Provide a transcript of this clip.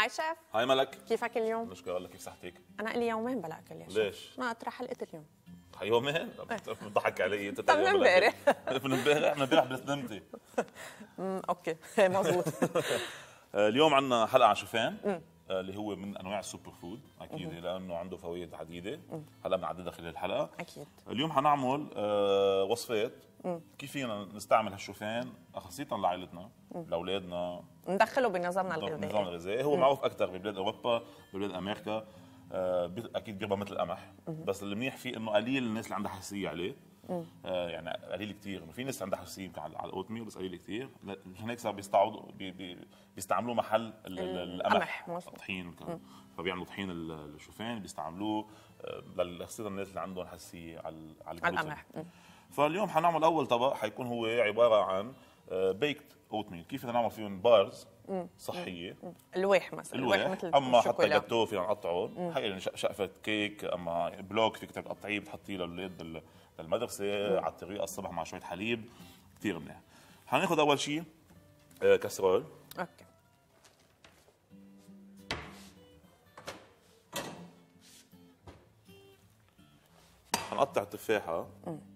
هاي شيف هاي ملك كيفك اليوم؟ مشكور الله كيف صحتك؟ انا لي يومين بلا اكل يا شيف ليش؟ ما اطرح حلقه اليوم طيب، يومين بتضحك إيه. علي انت طيب من امبارح من امبارح من امبارح بس نمتي اوكي مضبوط اليوم عندنا حلقه عن شوفان آه، اللي هو من انواع السوبر فود اكيد لانه عنده فوائد عديده هلا بنعددها خلال الحلقه اكيد اليوم حنعمل آه، وصفات كيف فينا نستعمل هالشوفان خاصه لعائلتنا لاولادنا ندخله بنظامنا الغذائي نظامنا الغذائي هو معروف اكثر ببلاد اوروبا ببلاد امريكا آه، اكيد بيربى مثل القمح بس المنيح فيه انه قليل الناس اللي عندها حساسيه عليه آه يعني قليل كثير في ناس عندها حساسيه يمكن على الاوت ميل بس قليل كتير هناك صار بيستعوضوا بي بي بيستعملوه محل القمح الطحين فبيعملوا طحين الشوفان بيستعملوه خاصه الناس اللي عندهم حساسيه على على القمح فاليوم حنعمل اول طبق حيكون هو عباره عن بيكت ميل كيف نعمل فيهم بارز صحيه الويح مثلا الويح مثل اما حتى جاتو فينا نقطعه هي يعني شقفه كيك اما بلوك فيك تقطعيه بتحطيه للاولاد للمدرسه على الطريقه الصبح مع شويه حليب كثير منيح حناخذ اول شيء آه، كسرول اوكي حنقطع التفاحه